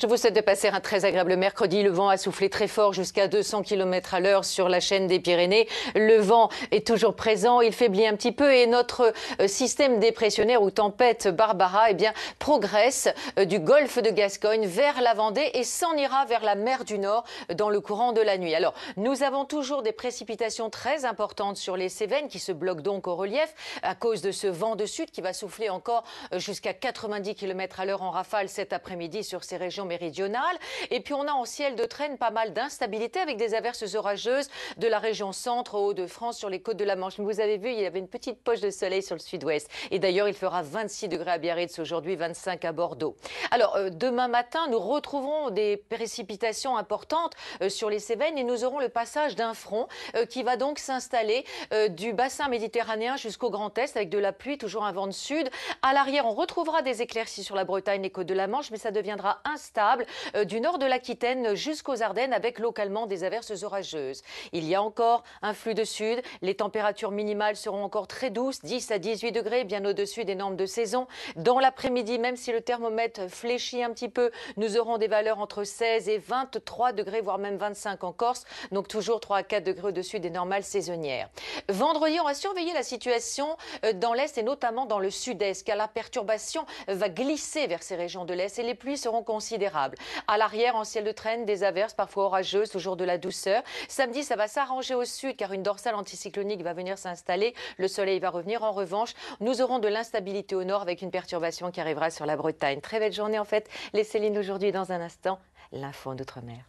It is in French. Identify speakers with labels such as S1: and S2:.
S1: Je vous souhaite de passer un très agréable mercredi. Le vent a soufflé très fort jusqu'à 200 km à l'heure sur la chaîne des Pyrénées. Le vent est toujours présent, il faiblit un petit peu et notre euh, système dépressionnaire ou tempête Barbara eh bien, progresse euh, du golfe de Gascogne vers la Vendée et s'en ira vers la mer du Nord euh, dans le courant de la nuit. Alors, nous avons toujours des précipitations très importantes sur les Cévennes qui se bloquent donc au relief à cause de ce vent de sud qui va souffler encore jusqu'à 90 km à l'heure en rafale cet après-midi sur ces région méridionale Et puis on a en ciel de traîne pas mal d'instabilité avec des averses orageuses de la région centre au Haut-de-France sur les côtes de la Manche. vous avez vu, il y avait une petite poche de soleil sur le sud-ouest. Et d'ailleurs, il fera 26 degrés à Biarritz aujourd'hui, 25 à Bordeaux. Alors euh, demain matin, nous retrouverons des précipitations importantes euh, sur les Cévennes et nous aurons le passage d'un front euh, qui va donc s'installer du bassin méditerranéen jusqu'au Grand Est avec de la pluie, toujours un vent de sud. À l'arrière, on retrouvera des éclaircies sur la Bretagne, les côtes de la Manche, mais ça deviendra un instable euh, du nord de l'Aquitaine jusqu'aux Ardennes avec localement des averses orageuses. Il y a encore un flux de sud. Les températures minimales seront encore très douces, 10 à 18 degrés, bien au-dessus des normes de saison. Dans l'après-midi, même si le thermomètre fléchit un petit peu, nous aurons des valeurs entre 16 et 23 degrés, voire même 25 en Corse. Donc toujours 3 à 4 degrés au-dessus des normales saisonnières. Vendredi, on va surveiller la situation euh, dans l'Est et notamment dans le Sud-Est, car la perturbation va glisser vers ces régions de l'Est et les pluies seront conséquentes considérable. À l'arrière, en ciel de traîne, des averses parfois orageuses, toujours de la douceur. Samedi, ça va s'arranger au sud car une dorsale anticyclonique va venir s'installer. Le soleil va revenir. En revanche, nous aurons de l'instabilité au nord avec une perturbation qui arrivera sur la Bretagne. Très belle journée en fait. Les Céline aujourd'hui dans un instant, l'info d'outre-mer.